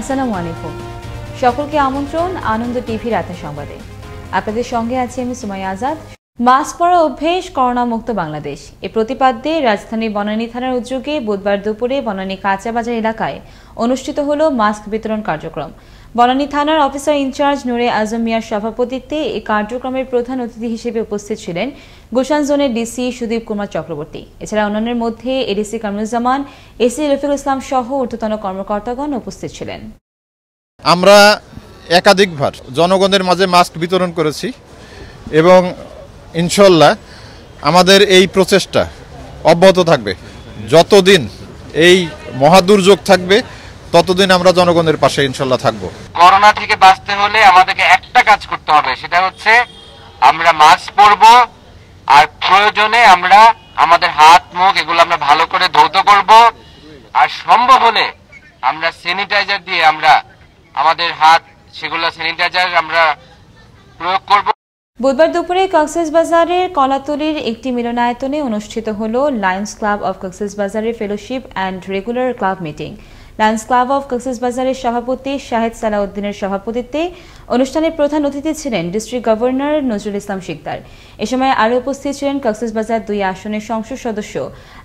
আসসালামু আলাইকুম সকলকে আমন্ত্রণ আনন্দ টিভির রাতে সংবাদে আপনাদের সঙ্গে আছি আমি সুমাই আজাদ মাস্ক পরা অভ্যেস করোনামুক্ত বাংলাদেশ এ প্রতিপাদ্যে রাজধানীর বনানী থানার উদ্যোগে বুধবার দুপুরে বনানী কাঁচা বাজার এলাকায় অনুষ্ঠিত হল মাস্ক বিতরণ কার্যক্রম বনানী থানার অফিসার ইনচার্জ নুরে আজম মিয়ার সভাপতিত্বে এই কার্যক্রমের প্রধান অতিথি হিসেবে উপস্থিত ছিলেন গোসান জোনের ডিসি সুদীপ কুমার চক্রবর্তী এছাড়া অন্যান্যের মধ্যে এডিসি কামরুজ্জামান এসি রফিকুল ইসলাম সহ ঊর্ধ্বতন কর্মকর্তাগণ উপস্থিত ছিলেন আমরা একাধিকবার জনগণের মাঝে মাস্ক বিতরণ করেছি এবং ইনশাল্লাহ আমাদের এই প্রচেষ্টা অব্যাহত থাকবে যতদিন এই মহাদুর্যোগ থাকবে ততদিন আমরা জনগণের পাশে ইনশাল্লাহ থাকবো করোনা থেকে বাঁচতে হলে আমাদেরকে একটা কাজ করতে হবে সেটা হচ্ছে আমরা মাস্ক পরব আর প্রয়োজনে আমরা আমাদের হাত মুখ এগুলো আমরা ভালো করে ধৌত করব আর সম্ভব হলে আমরা স্যানিটাইজার দিয়ে আমরা আমাদের হাত সেগুলো স্যানিটাইজার আমরা প্রয়োগ করব বুধবার দুপুরে বাজারের কলাতলির একটি মিলনায়তনে অনুষ্ঠিত হল লায়ন্স ক্লাব অব বাজারের fellowship and regular club meeting Lions Club of কক্সবাজারের সভাপতি শাহেদ সালাউদ্দিনের সভাপতিত্বে অনুষ্ঠানে প্রধান অতিথি ছিলেন ডিস্ট্রিক্ট গভর্নর নজরুল ইসলাম শিকদার এ সময় আরও উপস্থিত ছিলেন কক্সবাজার দুই আসনের সংসদ সদস্য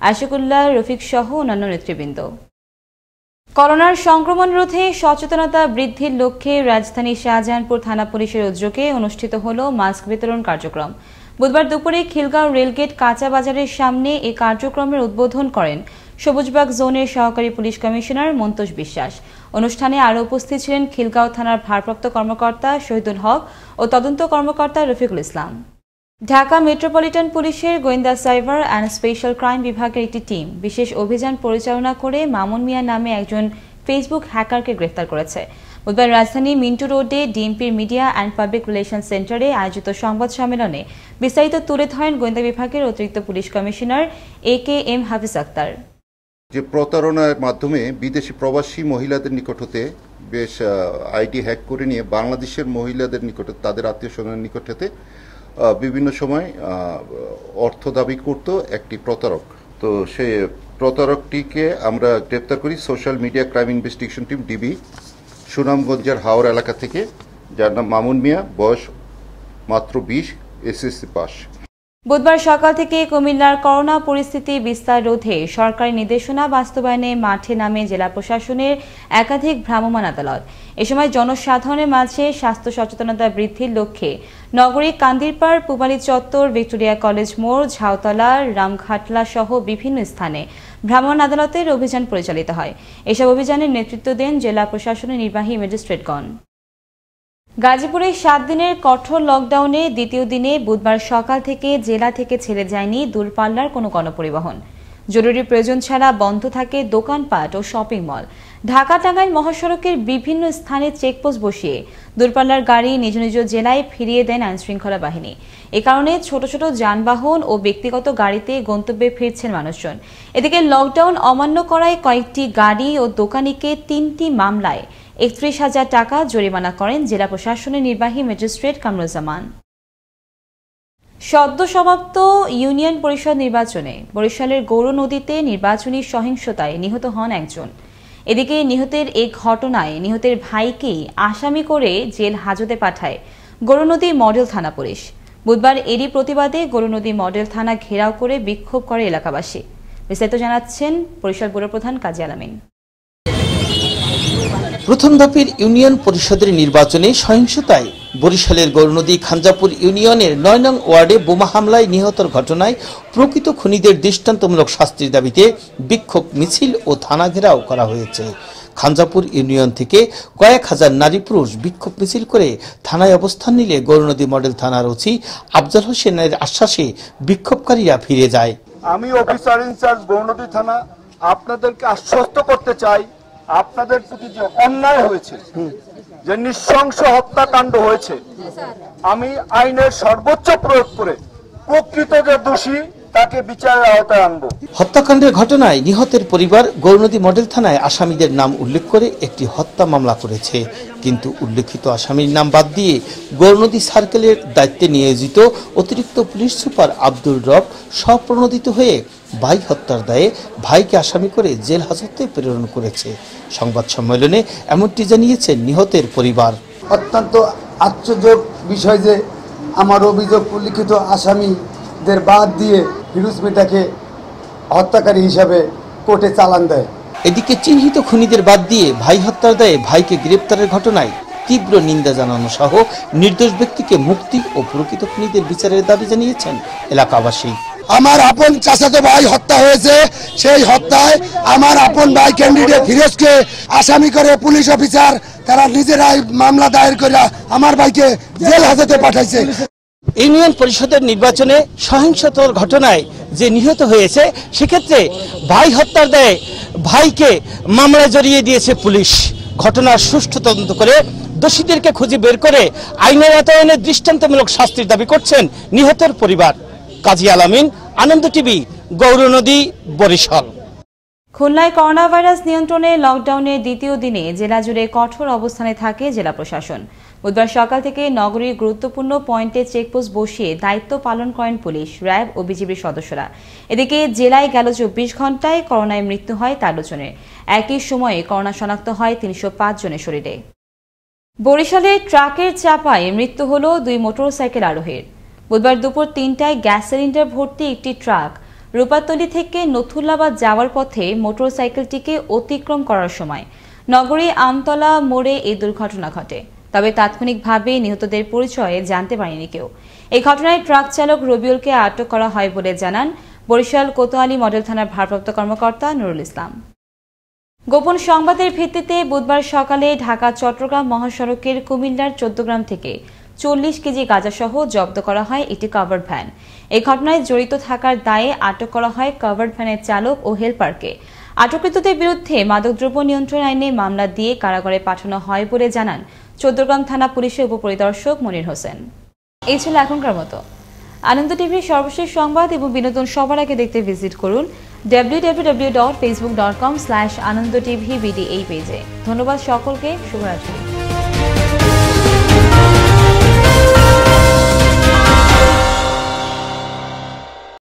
আশিকুল্লাহ রফিক সহ অন্যান্য নেতৃবৃন্দ করোনার সংক্রমণ রোধে সচেতনতা বৃদ্ধির লক্ষ্যে রাজধানী শাহজাহানপুর থানা পুলিশের উদ্যোগে অনুষ্ঠিত হল মাস্ক বিতরণ কার্যক্রম বুধবার দুপুরে খিলগাঁও রেলগেট কাঁচা বাজারের সামনে এ কার্যক্রমের উদ্বোধন করেন সবুজবাগ জোনের সহকারী পুলিশ কমিশনার মন্তোষ বিশ্বাস অনুষ্ঠানে আরও উপস্থিত ছিলেন খিলগাঁও থানার ভারপ্রাপ্ত কর্মকর্তা শহীদুল হক ও তদন্ত কর্মকর্তা রফিকুল ইসলাম ঢাকা মেট্রোপলিটন পুলিশের গোয়েন্দা সাইবার অ্যান্ড স্পেশাল ক্রাইম বিভাগের একটি টিম বিশেষ অভিযান পরিচালনা করে মামুন মিয়া নামে একজন ফেসবুক হ্যাকারকে গ্রেফতার করেছে বুধবার রাজধানী মিন্টু রোডে ডিএমপির মিডিয়া অ্যান্ড পাবলিক রিলেশন সেন্টারে আয়োজিত সংবাদ সম্মেলনে বিস্তারিত তুলে ধরেন গোয়েন্দা বিভাগের অতিরিক্ত police commissioner A K M Hafiz Akhtar যে প্রতারণার মাধ্যমে বিদেশি প্রবাসী মহিলাদের নিকট হতে বেশ আইডি হ্যাক করে নিয়ে বাংলাদেশের মহিলাদের নিকট তাদের আত্মীয় স্বজনের নিকট হতে বিভিন্ন সময় অর্থ দাবি করত একটি প্রতারক তো সে প্রতারকটিকে আমরা গ্রেপ্তার করি social media crime investigation team DB সুনামগঞ্জের হাওড় এলাকা থেকে যার নাম মামুন মিয়া বয়স মাত্র বিশ এসএসসি পাশ বুধবার সকাল থেকে কুমিল্লার করোনা পরিস্থিতি বিস্তার রোধে সরকারি নির্দেশনা বাস্তবায়নে মাঠে নামে জেলা প্রশাসনের একাধিক ভ্রাম্যমাণ আদালত এ সময় জনসাধারণের মাঝে স্বাস্থ্য সচেতনতা বৃদ্ধির লক্ষ্যে নগরী কান্দিরপাড় পুবালী চত্বর ভিক্টোরিয়া কলেজ মোড় ঝাউতলা রামঘাটলা সহ বিভিন্ন স্থানে ভ্রাম্যমাণ আদালতের অভিযান পরিচালিত হয় এসব অভিযানের নেতৃত্ব দেন জেলা প্রশাসনের নির্বাহী ম্যাজিস্ট্রেটগণ গাজীপুরে সাত দিনের কঠোর লকডাউনে দ্বিতীয় দিনে বুধবার সকাল থেকে জেলা থেকে ছেড়ে যায়নি দূরপাল্লার কোনো গণপরিবহন জরুরি প্রয়োজন ছাড়া বন্ধ থাকে দোকানপাট ও শপিং মল ঢাকা টাঙ্গাইল মহাসড়কের বিভিন্ন স্থানে চেকপোস্ট বসিয়ে দূরপাল্লার গাড়ি নিজ নিজ জেলায় ফিরিয়ে দেন আইনশৃঙ্খলা বাহিনী এ কারণে ছোট ছোট যানবাহন ও ব্যক্তিগত গাড়িতে গন্তব্যে ফিরছেন মানুষজন এদিকে লকডাউন অমান্য করায় কয়েকটি গাড়ি ও দোকানিকে তিনটি মামলায় একত্রিশ হাজার টাকা জরিমানা করেন জেলা প্রশাসনের নির্বাহী ম্যাজিস্ট্রেট কামরুজ্জামান সদ্য সমাপ্ত ইউনিয়ন পরিষদ নির্বাচনে বরিশালের গৌর নদীতে নির্বাচনী সহিংসতায় নিহত হন একজন এদিকে নিহতের এই ঘটনায় নিহতের ভাইকে আসামি করে জেল হাজতে পাঠায় গৌরনদী মডেল থানা পুলিশ বুধবার এরই প্রতিবাদে গৌরনদী মডেল থানা ঘেরাও করে বিক্ষোভ করে এলাকাবাসী বিস্তারিত জানাচ্ছেন পরিষদ ব্যুরো প্রধান কাজী আলামিন প্রথম ধাপের ইউনিয়ন পরিষদের নির্বাচনে সহিংসতায় বরিশালের গৌরনদী খাঞ্জাপুর ইউনিয়নের নয় নং ওয়ার্ডে বোমা হামলায় নিহতর ঘটনায় প্রকৃত খুনিদের দৃষ্টান্তমূলক শাস্তির দাবিতে বিক্ষোভ মিছিল ও থানা ঘেরাও করা হয়েছে খাঞ্জাপুর ইউনিয়ন থেকে কয়েক হাজার নারী পুরুষ বিক্ষোভ মিছিল করে থানায় অবস্থান নিলে গৌরনদী মডেল থানার ওসি আফজাল হোসেনের আশ্বাসে বিক্ষোভকারীরা ফিরে যায় আমি অফিসার ইনচার্জ গৌরনদী থানা আপনাদেরকে আশ্বস্ত করতে চাই আপনাদের প্রতি যে অন্যায় হয়েছে যে নৃশংস হত্যাকাণ্ড হয়েছে আমি আইনের সর্বোচ্চ প্রয়োগ করে প্রকৃত যে দোষী হত্যাকাণ্ডের ঘটনায় নিহতের পরিবার গৌরনদী মডেল থানায় আসামিদের নাম উল্লেখ করে একটি হত্যা মামলা করেছে কিন্তু উল্লেখিত আসামির নাম বাদ দিয়ে গৌরনদী সার্কেলের দায়িত্বে নিয়োজিত অতিরিক্ত পুলিশ সুপার আব্দুল রব স্বপ্রণোদিত হয়ে ভাই হত্যার দায়ে ভাইকে আসামি করে জেল হাজতে প্রেরণ করেছে সংবাদ সম্মেলনে এমনটি জানিয়েছে নিহতের পরিবার অত্যন্ত আশ্চর্য বিষয় যে আমার অভিযোগ উল্লিখিত আসামিদের বাদ দিয়ে ফিরুজ মেটাকে হত্যাকারী হিসাবে কোর্টে চালান দেয় এদিকে চিহ্নিত খুনিদের বাদ দিয়ে ভাই হত্যার দায়ে ভাইকে গ্রেপ্তারের ঘটনায় তীব্র নিন্দা জানানো সহ নির্দোষ ব্যক্তিকে মুক্তি ও প্রকৃত খুনিদের বিচারের দাবি জানিয়েছেন এলাকাবাসী আমার আপন চাচাতো ভাই হত্যা হয়েছে সেই হত্যায় আমার আপন ভাই ক্যান্ডিডেট ফিরোজকে আসামি করে পুলিশ অফিসার তারা নিজেরাই মামলা দায়ের করে আমার ভাইকে জেল হাজতে পাঠাইছে ইউনিয়ন পরিষদের নির্বাচনে সহিংসতার ঘটনায় যে নিহত হয়েছে সেক্ষেত্রে ভাই হত্যার দেয় ভাইকে মামলা জড়িয়ে দিয়েছে পুলিশ ঘটনার সুষ্ঠু তদন্ত করে দোষীদেরকে খুঁজে বের করে আইনের আতায়নে দৃষ্টান্তমূলক শাস্তির দাবি করছেন নিহতের পরিবার কাজী আলামিন আনন্দ টিভি গৌরনদী বরিশাল খুলনায় করোনা ভাইরাস নিয়ন্ত্রণে লকডাউনের দ্বিতীয় দিনে জেলা জুড়ে কঠোর অবস্থানে থাকে জেলা প্রশাসন বুধবার সকাল থেকে নগরীর গুরুত্বপূর্ণ পয়েন্টে চেকপোস্ট বসিয়ে দায়িত্ব পালন করেন পুলিশ র্যাব ও বিজিবির সদস্যরা এদিকে জেলায় গেল চব্বিশ ঘন্টায় করোনায় মৃত্যু হয় তার জনের একই সময়ে করোনা শনাক্ত হয় তিনশো পাঁচ জনের শরীরে বরিশালে ট্রাকের চাপায় মৃত্যু হল দুই মোটরসাইকেল আরোহীর বুধবার দুপুর তিনটায় গ্যাস সিলিন্ডার ভর্তি একটি ট্রাক রূপাতলি থেকে নথুল্লাবাদ যাওয়ার পথে মোটরসাইকেলটিকে অতিক্রম করার সময় নগরী আমতলা মোড়ে এই দুর্ঘটনা ঘটে তবে তাৎক্ষণিকভাবে নিহতদের পরিচয়ে জানতে পারেনি কেউ এই ঘটনায় ট্রাক চালক রবিউলকে আটক করা হয় বলে জানান বরিশাল কোতোয়ালি মডেল থানার ভারপ্রাপ্ত কর্মকর্তা নুরুল ইসলাম গোপন সংবাদের ভিত্তিতে বুধবার সকালে ঢাকা চট্টগ্রাম মহাসড়কের কুমিল্লার চোদ্দগ্রাম থেকে চল্লিশ কেজি গাঁজাসহ জব্দ করা হয় একটি কাভার ভ্যান এই ঘটনায় জড়িত থাকার দায়ে আটক করা হয় কাভার ভ্যানের চালক ও হেলপারকে আটককৃতদের বিরুদ্ধে মাদকদ্রব্য নিয়ন্ত্রণ আইনে মামলা দিয়ে কারাগারে পাঠানো হয় বলে জানান চৌদ্দগ্রাম থানা পুলিশের উপপরিদর্শক মনির হোসেন এই ছিল এখনকার মতো আনন্দ টিভির সর্বশেষ সংবাদ এবং বিনোদন সবার আগে দেখতে ভিজিট করুন dot dot com slash Anondo TV BD এই পেজে ধন্যবাদ সকলকে শুভরাত্রি